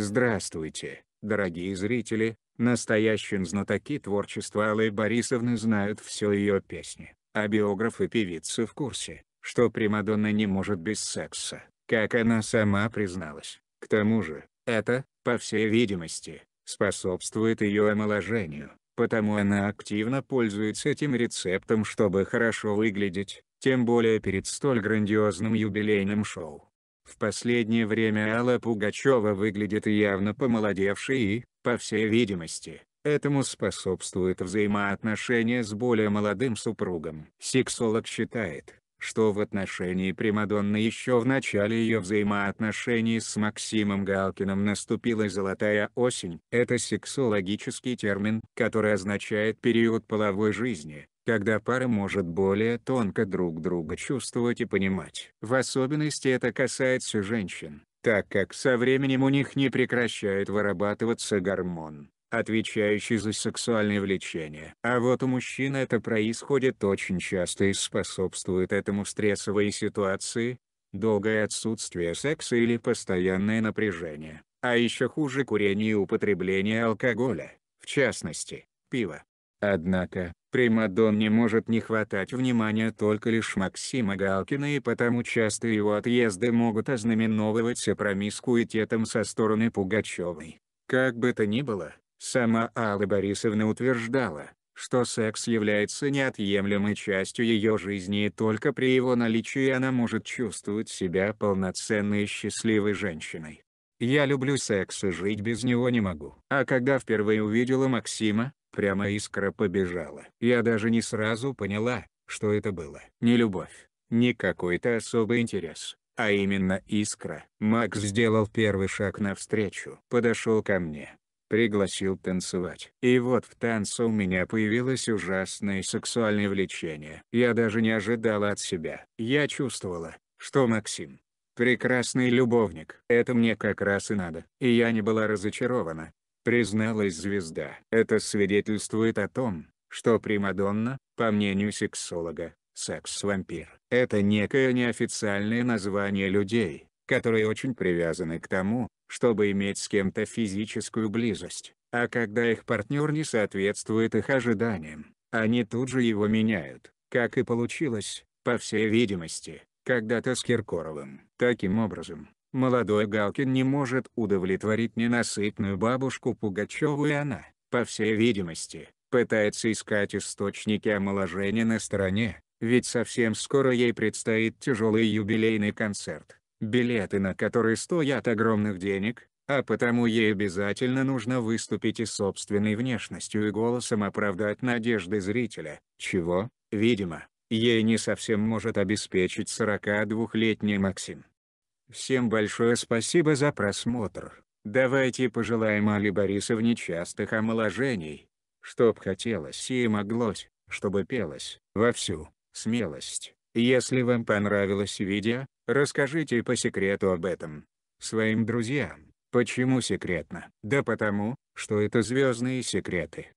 Здравствуйте, дорогие зрители, настоящие знатоки творчества Аллы Борисовны знают все ее песни, а биографы певицы в курсе, что Примадонна не может без секса, как она сама призналась. К тому же, это, по всей видимости, способствует ее омоложению, потому она активно пользуется этим рецептом чтобы хорошо выглядеть, тем более перед столь грандиозным юбилейным шоу. В последнее время Алла Пугачева выглядит явно помолодевшей и, по всей видимости, Этому способствует взаимоотношения с более молодым супругом. Сексолог считает, что в отношении Примадонны еще в начале ее взаимоотношений с Максимом Галкиным наступила золотая осень. Это сексологический термин, который означает период половой жизни, когда пара может более тонко друг друга чувствовать и понимать. В особенности это касается женщин, так как со временем у них не прекращает вырабатываться гормон, отвечающий за сексуальное влечение. А вот у мужчин это происходит очень часто и способствует этому стрессовые ситуации, долгое отсутствие секса или постоянное напряжение, а еще хуже курение и употребление алкоголя, в частности, пива. Однако, Примадонне может не хватать внимания только лишь Максима Галкина и потому часто его отъезды могут ознаменовываться промискуитетом со стороны Пугачевой. Как бы то ни было, сама Алла Борисовна утверждала, что секс является неотъемлемой частью ее жизни и только при его наличии она может чувствовать себя полноценной и счастливой женщиной. Я люблю секс и жить без него не могу. А когда впервые увидела Максима, Прямо искра побежала. Я даже не сразу поняла, что это было. Не любовь, не какой-то особый интерес, а именно искра. Макс сделал первый шаг навстречу. Подошел ко мне. Пригласил танцевать. И вот в танце у меня появилось ужасное сексуальное влечение. Я даже не ожидала от себя. Я чувствовала, что Максим прекрасный любовник. Это мне как раз и надо. И я не была разочарована, призналась звезда. Это свидетельствует о том, что Примадонна, по мнению сексолога, секс-вампир – это некое неофициальное название людей, которые очень привязаны к тому, чтобы иметь с кем-то физическую близость, а когда их партнер не соответствует их ожиданиям, они тут же его меняют, как и получилось, по всей видимости, когда-то с Киркоровым. Таким образом, Молодой Галкин не может удовлетворить ненасытную бабушку Пугачеву и она, по всей видимости, пытается искать источники омоложения на стороне, ведь совсем скоро ей предстоит тяжелый юбилейный концерт, билеты на который стоят огромных денег, а потому ей обязательно нужно выступить и собственной внешностью и голосом оправдать надежды зрителя, чего, видимо, ей не совсем может обеспечить 42-летний Максим. Всем большое спасибо за просмотр. Давайте пожелаем Али Борисовне частых омоложений. Чтоб хотелось и моглось, чтобы пелось, во всю смелость. Если вам понравилось видео, расскажите по секрету об этом. Своим друзьям. Почему секретно? Да потому, что это звездные секреты.